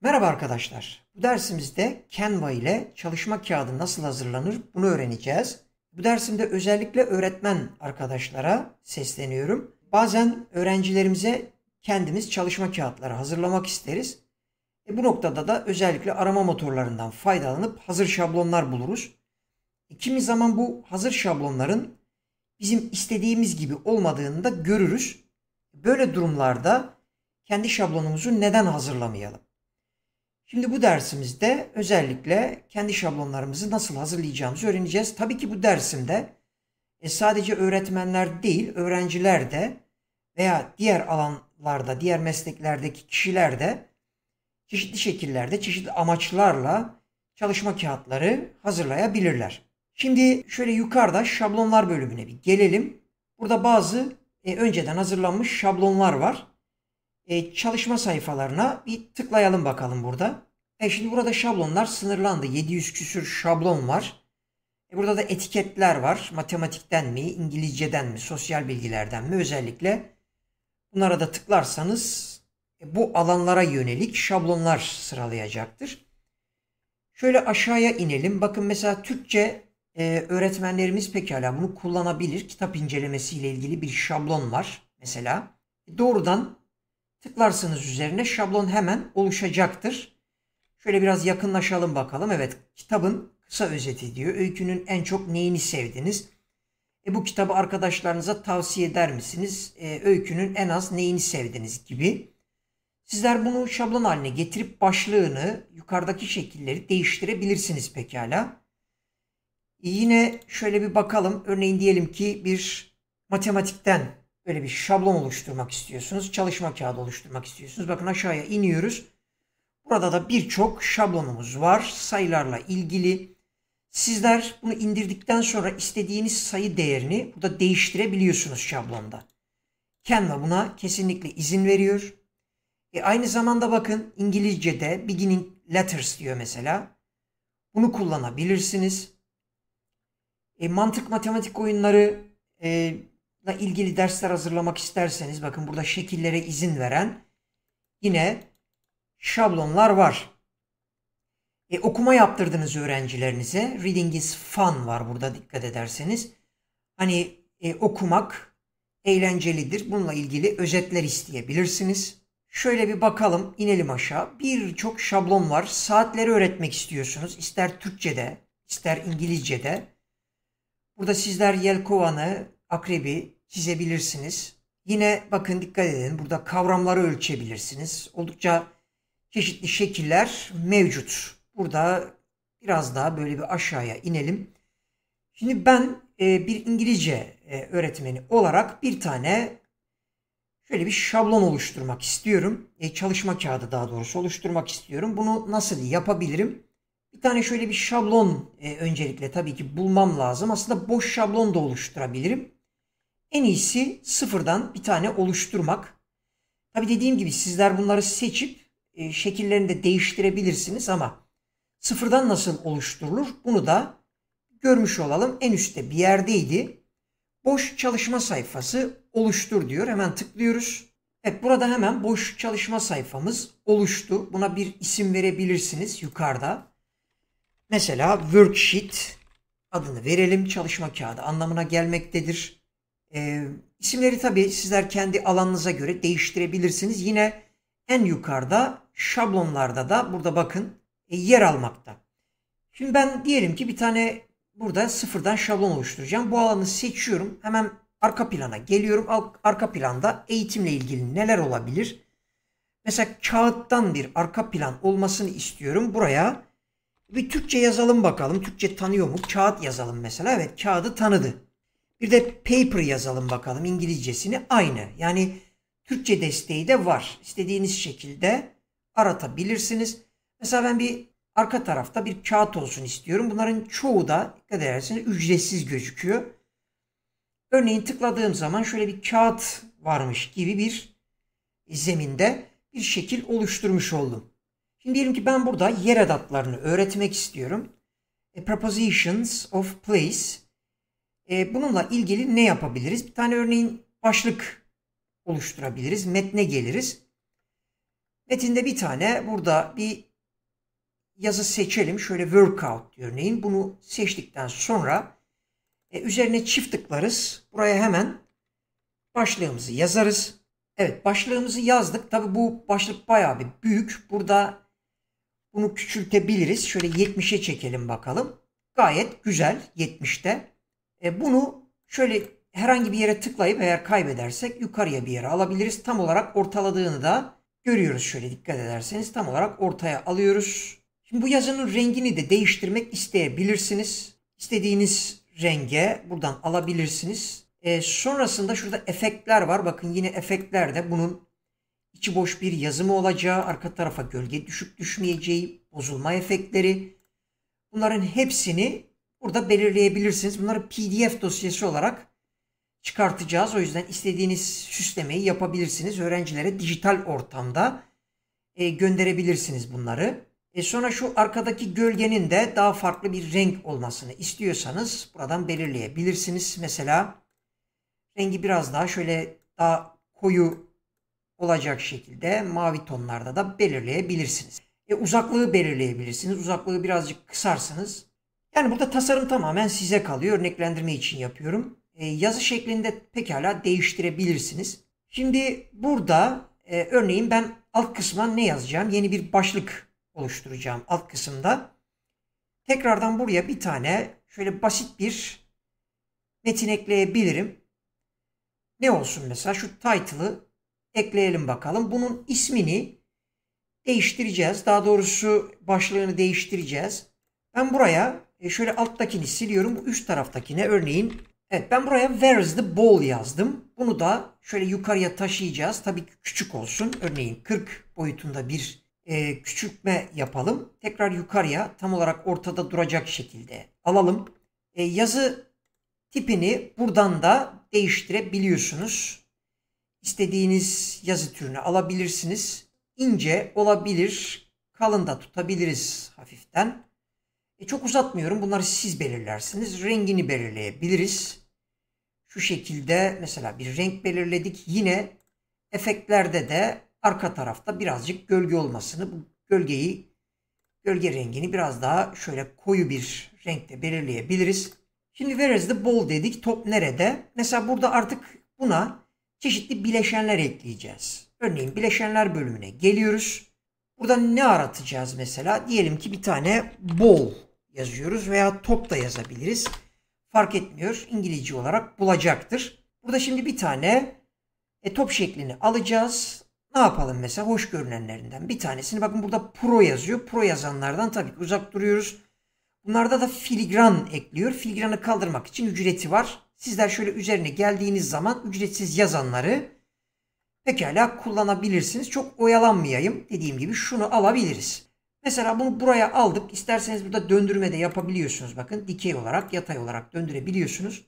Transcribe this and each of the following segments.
Merhaba arkadaşlar. Bu dersimizde Canva ile çalışma kağıdı nasıl hazırlanır bunu öğreneceğiz. Bu dersimde özellikle öğretmen arkadaşlara sesleniyorum. Bazen öğrencilerimize kendimiz çalışma kağıtları hazırlamak isteriz. E bu noktada da özellikle arama motorlarından faydalanıp hazır şablonlar buluruz. E kimi zaman bu hazır şablonların bizim istediğimiz gibi olmadığını da görürüz. Böyle durumlarda kendi şablonumuzu neden hazırlamayalım? Şimdi bu dersimizde özellikle kendi şablonlarımızı nasıl hazırlayacağımızı öğreneceğiz. Tabii ki bu dersimde e, sadece öğretmenler değil, öğrenciler de veya diğer alanlarda, diğer mesleklerdeki kişiler de çeşitli şekillerde, çeşitli amaçlarla çalışma kağıtları hazırlayabilirler. Şimdi şöyle yukarıda şablonlar bölümüne bir gelelim. Burada bazı e, önceden hazırlanmış şablonlar var. E, çalışma sayfalarına bir tıklayalım bakalım burada. E şimdi burada şablonlar sınırlandı. 700 küsür şablon var. E burada da etiketler var. Matematikten mi, İngilizceden mi, sosyal bilgilerden mi özellikle. Bunlara da tıklarsanız e, bu alanlara yönelik şablonlar sıralayacaktır. Şöyle aşağıya inelim. Bakın mesela Türkçe e, öğretmenlerimiz pekala bunu kullanabilir. Kitap incelemesi ile ilgili bir şablon var mesela. E, doğrudan Tıklarsınız üzerine şablon hemen oluşacaktır. Şöyle biraz yakınlaşalım bakalım. Evet kitabın kısa özeti diyor. Öykünün en çok neyini sevdiniz? E, bu kitabı arkadaşlarınıza tavsiye eder misiniz? E, öykünün en az neyini sevdiniz gibi. Sizler bunu şablon haline getirip başlığını yukarıdaki şekilleri değiştirebilirsiniz pekala. E, yine şöyle bir bakalım. Örneğin diyelim ki bir matematikten böyle bir şablon oluşturmak istiyorsunuz. Çalışma kağıdı oluşturmak istiyorsunuz. Bakın aşağıya iniyoruz. Burada da birçok şablonumuz var sayılarla ilgili. Sizler bunu indirdikten sonra istediğiniz sayı değerini burada değiştirebiliyorsunuz şablonda. Canva buna kesinlikle izin veriyor. E aynı zamanda bakın İngilizce'de beginning letters diyor mesela. Bunu kullanabilirsiniz. E mantık matematik oyunları e, ilgili dersler hazırlamak isterseniz bakın burada şekillere izin veren yine şablonlar var. E, okuma yaptırdınız öğrencilerinize. Reading is fun var burada dikkat ederseniz. Hani e, okumak eğlencelidir. Bununla ilgili özetler isteyebilirsiniz. Şöyle bir bakalım, inelim aşağı. Birçok şablon var. Saatleri öğretmek istiyorsunuz. İster Türkçe'de, ister İngilizce'de. Burada sizler Yelkovan'ı, Akrebi, çizebilirsiniz. Yine bakın dikkat edin burada kavramları ölçebilirsiniz. Oldukça çeşitli şekiller mevcut. Burada biraz daha böyle bir aşağıya inelim. Şimdi ben e, bir İngilizce e, öğretmeni olarak bir tane şöyle bir şablon oluşturmak istiyorum. E, çalışma kağıdı daha doğrusu oluşturmak istiyorum. Bunu nasıl yapabilirim? Bir tane şöyle bir şablon e, öncelikle tabii ki bulmam lazım. Aslında boş şablon da oluşturabilirim. En iyisi sıfırdan bir tane oluşturmak. Tabi dediğim gibi sizler bunları seçip e, şekillerini de değiştirebilirsiniz ama sıfırdan nasıl oluşturulur bunu da görmüş olalım. En üstte bir yerdeydi. Boş çalışma sayfası oluştur diyor. Hemen tıklıyoruz. Evet burada hemen boş çalışma sayfamız oluştu. Buna bir isim verebilirsiniz yukarıda. Mesela worksheet adını verelim çalışma kağıdı anlamına gelmektedir. E, isimleri tabii sizler kendi alanınıza göre değiştirebilirsiniz. Yine en yukarıda şablonlarda da burada bakın e, yer almakta. Şimdi ben diyelim ki bir tane burada sıfırdan şablon oluşturacağım. Bu alanı seçiyorum. Hemen arka plana geliyorum. Arka planda eğitimle ilgili neler olabilir? Mesela kağıttan bir arka plan olmasını istiyorum. Buraya bir Türkçe yazalım bakalım. Türkçe tanıyor mu? Kağıt yazalım mesela. Evet kağıdı tanıdı. Bir de paper yazalım bakalım İngilizcesini aynı. Yani Türkçe desteği de var. İstediğiniz şekilde aratabilirsiniz. Mesela ben bir arka tarafta bir kağıt olsun istiyorum. Bunların çoğu da dikkat ederseniz ücretsiz gözüküyor. Örneğin tıkladığım zaman şöyle bir kağıt varmış gibi bir zeminde bir şekil oluşturmuş oldum. Şimdi diyelim ki ben burada yer edatlarını öğretmek istiyorum. A prepositions of place e, bununla ilgili ne yapabiliriz? Bir tane örneğin başlık oluşturabiliriz. Metne geliriz. Metinde bir tane burada bir yazı seçelim. Şöyle workout diyor örneğin. Bunu seçtikten sonra e, üzerine çift tıklarız. Buraya hemen başlığımızı yazarız. Evet başlığımızı yazdık. Tabi bu başlık bayağı bir büyük. Burada bunu küçültebiliriz. Şöyle 70'e çekelim bakalım. Gayet güzel 70'te. E, bunu şöyle herhangi bir yere tıklayıp eğer kaybedersek yukarıya bir yere alabiliriz. Tam olarak ortaladığını da görüyoruz şöyle dikkat ederseniz tam olarak ortaya alıyoruz. Şimdi bu yazının rengini de değiştirmek isteyebilirsiniz. İstediğiniz renge buradan alabilirsiniz. E, sonrasında şurada efektler var. Bakın yine efektlerde bunun içi boş bir yazımı olacağı, arka tarafa gölge düşüp düşmeyeceği, bozulma efektleri. Bunların hepsini Burada belirleyebilirsiniz. Bunları PDF dosyası olarak çıkartacağız. O yüzden istediğiniz süslemeyi yapabilirsiniz. Öğrencilere dijital ortamda e, gönderebilirsiniz bunları. E sonra şu arkadaki gölgenin de daha farklı bir renk olmasını istiyorsanız buradan belirleyebilirsiniz. Mesela rengi biraz daha şöyle daha koyu olacak şekilde mavi tonlarda da belirleyebilirsiniz. E uzaklığı belirleyebilirsiniz. Uzaklığı birazcık kısarsınız. Yani burada tasarım tamamen size kalıyor. Örneklendirme için yapıyorum. E, yazı şeklinde pekala değiştirebilirsiniz. Şimdi burada e, örneğin ben alt kısma ne yazacağım? Yeni bir başlık oluşturacağım alt kısımda. Tekrardan buraya bir tane şöyle basit bir metin ekleyebilirim. Ne olsun mesela şu title'ı ekleyelim bakalım. Bunun ismini değiştireceğiz. Daha doğrusu başlığını değiştireceğiz. Ben buraya e şöyle alttakini siliyorum. Üst taraftakine örneğin Evet ben buraya where's the ball yazdım. Bunu da şöyle yukarıya taşıyacağız. Tabii küçük olsun. Örneğin 40 boyutunda bir e, küçültme yapalım. Tekrar yukarıya tam olarak ortada duracak şekilde alalım. E, yazı tipini buradan da değiştirebiliyorsunuz. İstediğiniz yazı türünü alabilirsiniz. İnce olabilir. Kalın da tutabiliriz hafiften. E çok uzatmıyorum. Bunları siz belirlersiniz. Rengini belirleyebiliriz. Şu şekilde mesela bir renk belirledik. Yine efektlerde de arka tarafta birazcık gölge olmasını, bu gölgeyi, gölge rengini biraz daha şöyle koyu bir renkte belirleyebiliriz. Şimdi where is the ball dedik. Top nerede? Mesela burada artık buna çeşitli bileşenler ekleyeceğiz. Örneğin bileşenler bölümüne geliyoruz. Burada ne aratacağız mesela? Diyelim ki bir tane ball yazıyoruz veya top da yazabiliriz. Fark etmiyor. İngilizce olarak bulacaktır. Burada şimdi bir tane e, top şeklini alacağız. Ne yapalım mesela hoş görünenlerinden bir tanesini. Bakın burada pro yazıyor. Pro yazanlardan tabii ki uzak duruyoruz. Bunlarda da filigran ekliyor. Filigranı kaldırmak için ücreti var. Sizler şöyle üzerine geldiğiniz zaman ücretsiz yazanları pekala kullanabilirsiniz. Çok oyalanmayayım. Dediğim gibi şunu alabiliriz. Mesela bunu buraya aldık. İsterseniz burada döndürme de yapabiliyorsunuz. Bakın dikey olarak, yatay olarak döndürebiliyorsunuz.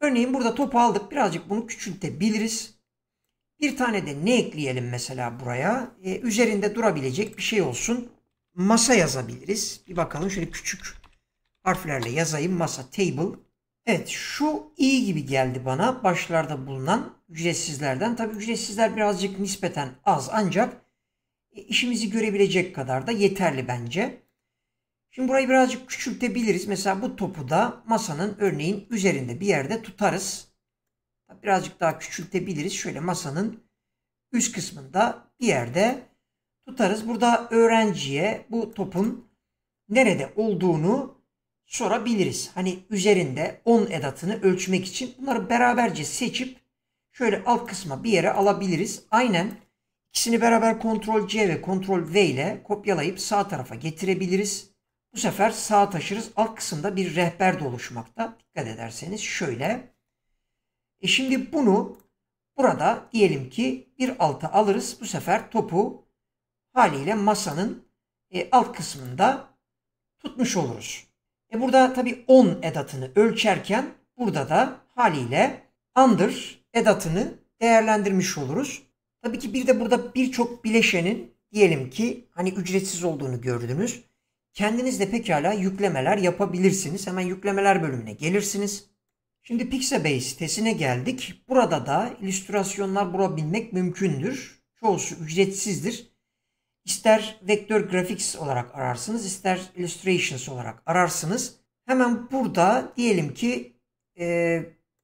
Örneğin burada topu aldık. Birazcık bunu küçültebiliriz. Bir tane de ne ekleyelim mesela buraya? Ee, üzerinde durabilecek bir şey olsun. Masa yazabiliriz. Bir bakalım şöyle küçük harflerle yazayım. Masa, table. Evet şu iyi gibi geldi bana başlarda bulunan ücretsizlerden. Tabii ücretsizler birazcık nispeten az ancak e, işimizi görebilecek kadar da yeterli bence. Şimdi burayı birazcık küçültebiliriz. Mesela bu topu da masanın örneğin üzerinde bir yerde tutarız. Birazcık daha küçültebiliriz. Şöyle masanın üst kısmında bir yerde tutarız. Burada öğrenciye bu topun nerede olduğunu sorabiliriz. Hani üzerinde 10 edatını ölçmek için bunları beraberce seçip şöyle alt kısma bir yere alabiliriz. Aynen ikisini beraber Ctrl C ve Ctrl V ile kopyalayıp sağ tarafa getirebiliriz. Bu sefer sağa taşırız. Alt kısımda bir rehber de oluşmakta. Dikkat ederseniz şöyle. E şimdi bunu burada diyelim ki bir alta alırız. Bu sefer topu haliyle masanın e, alt kısmında tutmuş oluruz. E burada tabii on edatını ölçerken burada da haliyle under edatını değerlendirmiş oluruz. Tabii ki bir de burada birçok bileşenin diyelim ki hani ücretsiz olduğunu gördünüz. Kendiniz de pekala yüklemeler yapabilirsiniz. Hemen yüklemeler bölümüne gelirsiniz. Şimdi Pixabay sitesine geldik. Burada da illüstrasyonlar bulabilmek mümkündür. Çoğusu ücretsizdir. İster vektör graphics olarak ararsınız, ister illustrations olarak ararsınız. Hemen burada diyelim ki e,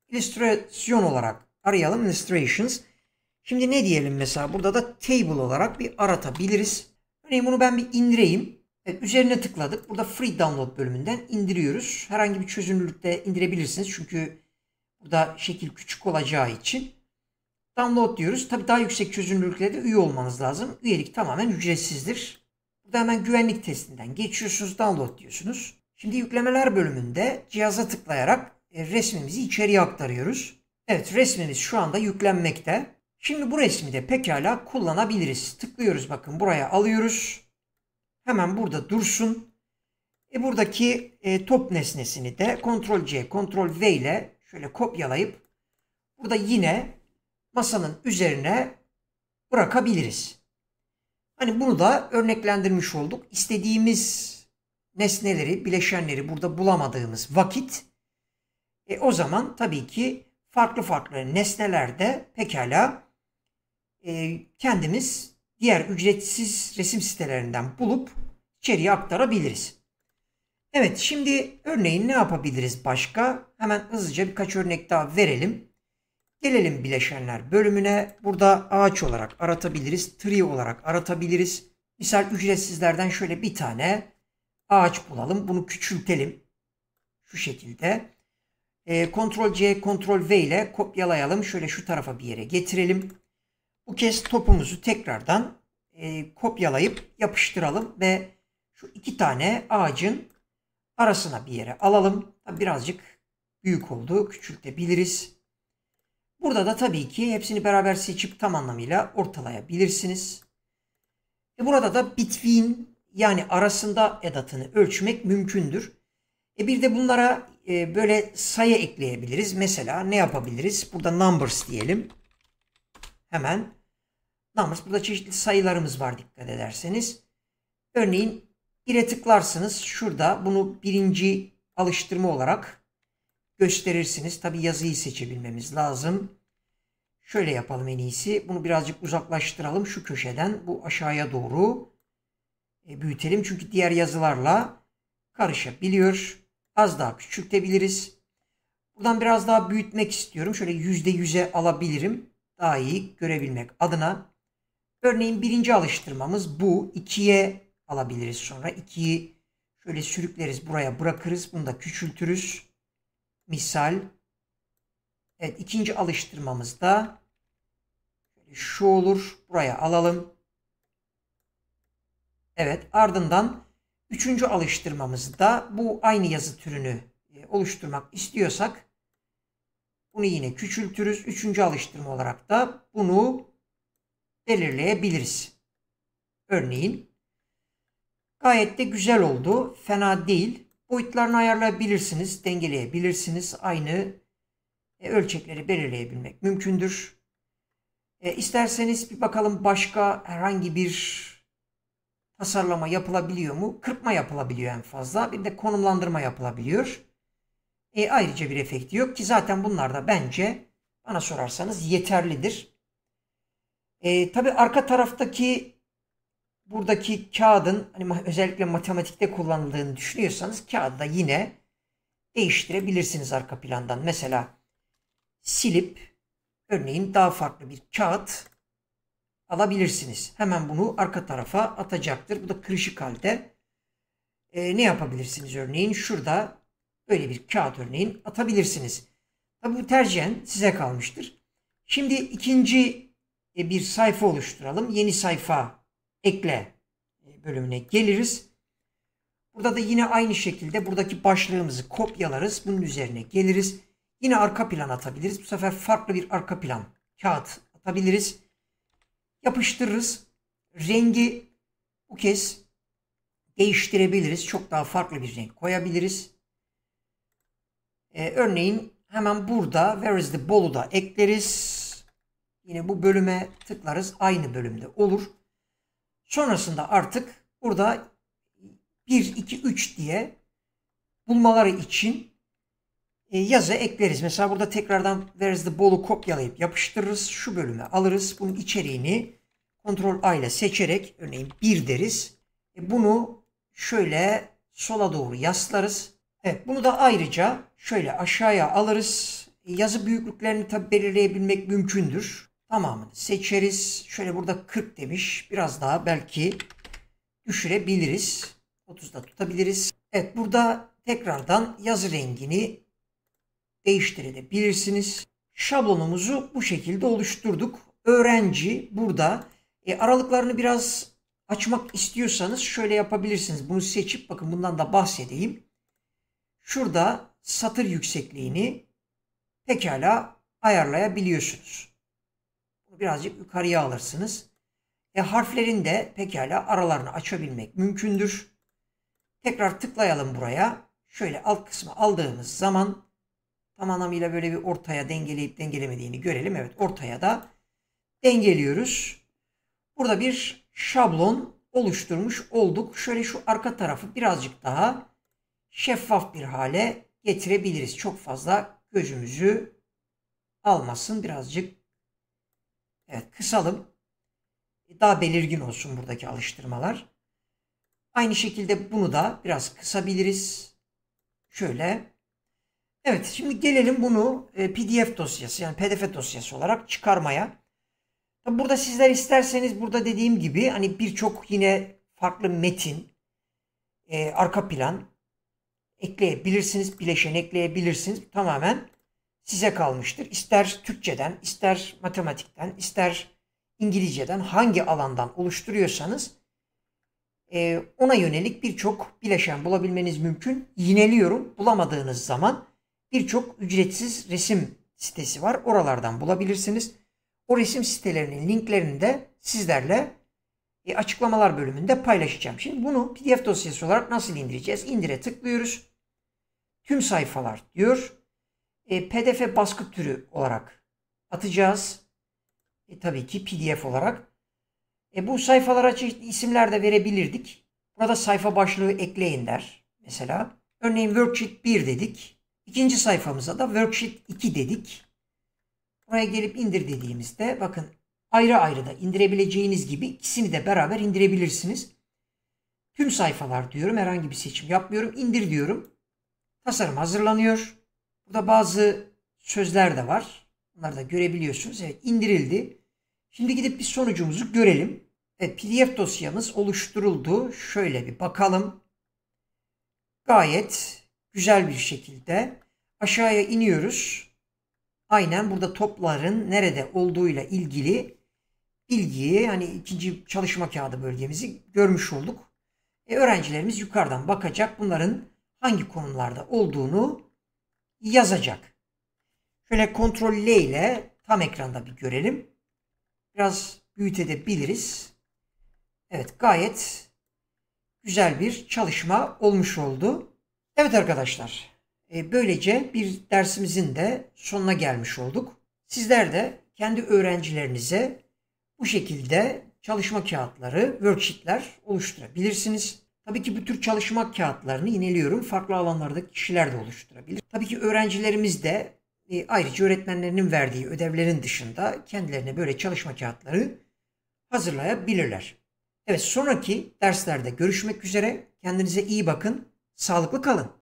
illüstrasyon olarak arayalım illustrations. Şimdi ne diyelim mesela burada da table olarak bir aratabiliriz. Örneğin bunu ben bir indireyim. Evet, üzerine tıkladık. Burada free download bölümünden indiriyoruz. Herhangi bir çözünürlükte indirebilirsiniz. Çünkü burada şekil küçük olacağı için. Download diyoruz. Tabi daha yüksek çözünürlüklerde üye olmanız lazım. Üyelik tamamen ücretsizdir. Burada hemen güvenlik testinden geçiyorsunuz. Download diyorsunuz. Şimdi yüklemeler bölümünde cihaza tıklayarak e, resmimizi içeriye aktarıyoruz. Evet resmimiz şu anda yüklenmekte. Şimdi bu resmi de pekala kullanabiliriz. Tıklıyoruz bakın buraya alıyoruz. Hemen burada dursun. E buradaki e, top nesnesini de Ctrl C, Ctrl V ile şöyle kopyalayıp burada yine masanın üzerine bırakabiliriz. Hani bunu da örneklendirmiş olduk. İstediğimiz nesneleri, bileşenleri burada bulamadığımız vakit e, o zaman tabii ki farklı farklı nesnelerde pekala e, kendimiz diğer ücretsiz resim sitelerinden bulup içeriye aktarabiliriz. Evet şimdi örneğin ne yapabiliriz başka? Hemen hızlıca birkaç örnek daha verelim. Gelelim bileşenler bölümüne. Burada ağaç olarak aratabiliriz. Tree olarak aratabiliriz. Misal ücretsizlerden şöyle bir tane ağaç bulalım. Bunu küçültelim. Şu şekilde. E, Ctrl C, Ctrl V ile kopyalayalım. Şöyle şu tarafa bir yere getirelim. Bu kez topumuzu tekrardan e, kopyalayıp yapıştıralım ve şu iki tane ağacın arasına bir yere alalım. Birazcık büyük oldu. Küçültebiliriz. Burada da tabii ki hepsini beraber seçip tam anlamıyla ortalayabilirsiniz. E burada da between yani arasında edatını ölçmek mümkündür. E bir de bunlara e, böyle sayı ekleyebiliriz. Mesela ne yapabiliriz? Burada numbers diyelim. Hemen numbers. Burada çeşitli sayılarımız var dikkat ederseniz. Örneğin 1'e tıklarsınız. Şurada bunu birinci alıştırma olarak gösterirsiniz. Tabi yazıyı seçebilmemiz lazım. Şöyle yapalım en iyisi. Bunu birazcık uzaklaştıralım şu köşeden. Bu aşağıya doğru e, büyütelim. Çünkü diğer yazılarla karışabiliyor. Az daha küçültebiliriz. Buradan biraz daha büyütmek istiyorum. Şöyle yüzde yüze alabilirim. Daha iyi görebilmek adına. Örneğin birinci alıştırmamız bu. ikiye alabiliriz sonra. ikiyi şöyle sürükleriz. Buraya bırakırız. Bunu da küçültürüz misal. Evet ikinci alıştırmamızda şu olur. Buraya alalım. Evet ardından üçüncü alıştırmamızda bu aynı yazı türünü e, oluşturmak istiyorsak bunu yine küçültürüz. Üçüncü alıştırma olarak da bunu belirleyebiliriz. Örneğin gayet de güzel oldu. Fena değil. Boyutlarını ayarlayabilirsiniz, dengeleyebilirsiniz. Aynı e, ölçekleri belirleyebilmek mümkündür. E, isterseniz bir bakalım başka herhangi bir tasarlama yapılabiliyor mu? Kırpma yapılabiliyor en fazla. Bir de konumlandırma yapılabiliyor. E, ayrıca bir efekti yok ki zaten bunlar da bence bana sorarsanız yeterlidir. E, Tabi arka taraftaki buradaki kağıdın hani özellikle matematikte kullanıldığını düşünüyorsanız kağıdı da yine değiştirebilirsiniz arka plandan. Mesela silip örneğin daha farklı bir kağıt alabilirsiniz. Hemen bunu arka tarafa atacaktır. Bu da kırışık halde. E, ne yapabilirsiniz örneğin? Şurada böyle bir kağıt örneğin atabilirsiniz. Tabi bu tercihen size kalmıştır. Şimdi ikinci e, bir sayfa oluşturalım. Yeni sayfa ekle e, bölümüne geliriz. Burada da yine aynı şekilde buradaki başlığımızı kopyalarız. Bunun üzerine geliriz. Yine arka plan atabiliriz. Bu sefer farklı bir arka plan kağıt atabiliriz. Yapıştırırız. Rengi bu kez değiştirebiliriz. Çok daha farklı bir renk koyabiliriz. Ee, örneğin hemen burada Where is the Bolu'da ekleriz. Yine bu bölüme tıklarız. Aynı bölümde olur. Sonrasında artık burada 1, 2, 3 diye bulmaları için e, yazı ekleriz. Mesela burada tekrardan where's the ball'u kopyalayıp yapıştırırız. Şu bölüme alırız. Bunun içeriğini Ctrl A ile seçerek örneğin 1 deriz. E, bunu şöyle sola doğru yaslarız. Evet bunu da ayrıca şöyle aşağıya alırız. E, yazı büyüklüklerini tabi belirleyebilmek mümkündür tamamını seçeriz. Şöyle burada 40 demiş. Biraz daha belki düşürebiliriz. 30'da tutabiliriz. Evet burada tekrardan yazı rengini değiştirebilirsiniz. Şablonumuzu bu şekilde oluşturduk. Öğrenci burada e, aralıklarını biraz açmak istiyorsanız şöyle yapabilirsiniz. Bunu seçip bakın bundan da bahsedeyim. Şurada satır yüksekliğini pekala ayarlayabiliyorsunuz birazcık yukarıya alırsınız. E, harflerin de pekala aralarını açabilmek mümkündür. Tekrar tıklayalım buraya. Şöyle alt kısmı aldığımız zaman tam anlamıyla böyle bir ortaya dengeleyip dengelemediğini görelim. Evet ortaya da dengeliyoruz. Burada bir şablon oluşturmuş olduk. Şöyle şu arka tarafı birazcık daha şeffaf bir hale getirebiliriz. Çok fazla gözümüzü almasın. Birazcık Evet kısalım. E, daha belirgin olsun buradaki alıştırmalar. Aynı şekilde bunu da biraz kısabiliriz. Şöyle. Evet şimdi gelelim bunu e, pdf dosyası yani pdf dosyası olarak çıkarmaya. Burada sizler isterseniz burada dediğim gibi hani birçok yine farklı metin, e, arka plan ekleyebilirsiniz. Bileşen ekleyebilirsiniz. Tamamen size kalmıştır. İster Türkçeden, ister matematikten, ister İngilizceden hangi alandan oluşturuyorsanız e, ona yönelik birçok bileşen bulabilmeniz mümkün. Yineliyorum bulamadığınız zaman birçok ücretsiz resim sitesi var. Oralardan bulabilirsiniz. O resim sitelerinin linklerini de sizlerle e, açıklamalar bölümünde paylaşacağım. Şimdi bunu PDF dosyası olarak nasıl indireceğiz? İndire tıklıyoruz. Tüm sayfalar diyor e, PDF baskı türü olarak atacağız. E, tabii ki PDF olarak. E, bu sayfalara çeşitli isimler de verebilirdik. Burada sayfa başlığı ekleyin der. Mesela örneğin worksheet 1 dedik. İkinci sayfamıza da worksheet 2 dedik. Buraya gelip indir dediğimizde bakın ayrı ayrı da indirebileceğiniz gibi ikisini de beraber indirebilirsiniz. Tüm sayfalar diyorum herhangi bir seçim yapmıyorum. İndir diyorum. Tasarım hazırlanıyor. Burada bazı sözler de var. Bunları da görebiliyorsunuz. Evet indirildi. Şimdi gidip bir sonucumuzu görelim. Evet PDF dosyamız oluşturuldu. Şöyle bir bakalım. Gayet güzel bir şekilde aşağıya iniyoruz. Aynen burada topların nerede olduğuyla ilgili bilgiyi hani ikinci çalışma kağıdı bölgemizi görmüş olduk. E, öğrencilerimiz yukarıdan bakacak bunların hangi konularda olduğunu yazacak. Şöyle kontrol L ile tam ekranda bir görelim. Biraz büyütebiliriz. Evet gayet güzel bir çalışma olmuş oldu. Evet arkadaşlar e, böylece bir dersimizin de sonuna gelmiş olduk. Sizler de kendi öğrencilerinize bu şekilde çalışma kağıtları, worksheetler oluşturabilirsiniz. Tabii ki bu tür çalışma kağıtlarını ineliyorum. Farklı alanlardaki kişiler de oluşturabilir. Tabii ki öğrencilerimiz de e, ayrıca öğretmenlerinin verdiği ödevlerin dışında kendilerine böyle çalışma kağıtları hazırlayabilirler. Evet sonraki derslerde görüşmek üzere. Kendinize iyi bakın. Sağlıklı kalın.